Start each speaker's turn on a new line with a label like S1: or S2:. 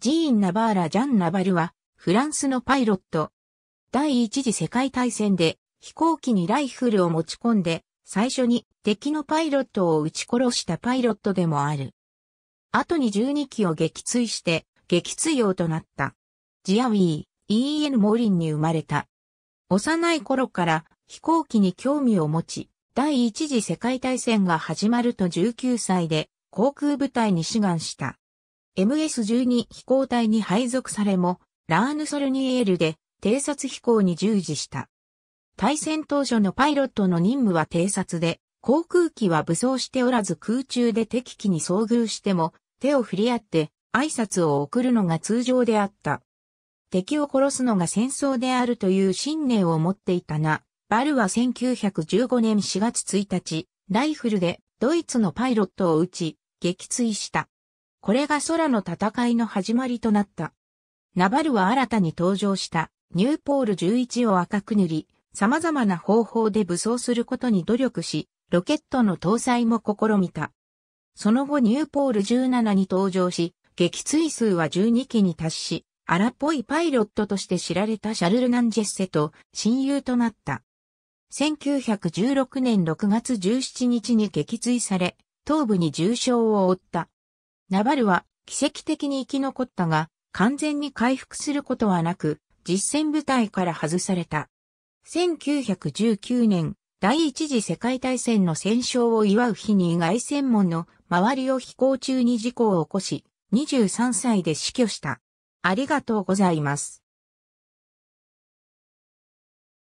S1: ジーン・ナバー
S2: ラ・ジャン・ナバルは、フランスのパイロット。第一次世界大戦で、飛行機にライフルを持ち込んで、最初に敵のパイロットを撃ち殺したパイロットでもある。後に12機を撃墜して、撃墜王となった。ジアウィー、E.N. モーリンに生まれた。幼い頃から飛行機に興味を持ち、第一次世界大戦が始まると19歳で航空部隊に志願した。MS-12 飛行隊に配属されも、ラーヌソルニエールで偵察飛行に従事した。対戦当初のパイロットの任務は偵察で、航空機は武装しておらず空中で敵機に遭遇しても、手を振り合って挨拶を送るのが通常であった。敵を殺すのが戦争であるという信念を持っていたが、バルは1915年4月1日、ライフルでドイツのパイロットを撃ち、撃墜した。これが空の戦いの始まりとなった。ナバルは新たに登場したニューポール11を赤く塗り、様々な方法で武装することに努力し、ロケットの搭載も試みた。その後ニューポール17に登場し、撃墜数は12機に達し、荒っぽいパイロットとして知られたシャルル・ナンジェッセと親友となった。1916年6月17日に撃墜され、頭部に重傷を負った。ナバルは奇跡的に生き残ったが、完全に回復することはなく、実戦部隊から外された。1919年、第一次世界大戦の戦勝を祝う日に外戦門の周りを飛行中に事故を起こし、23歳で死去した。あ
S1: りがとうございます。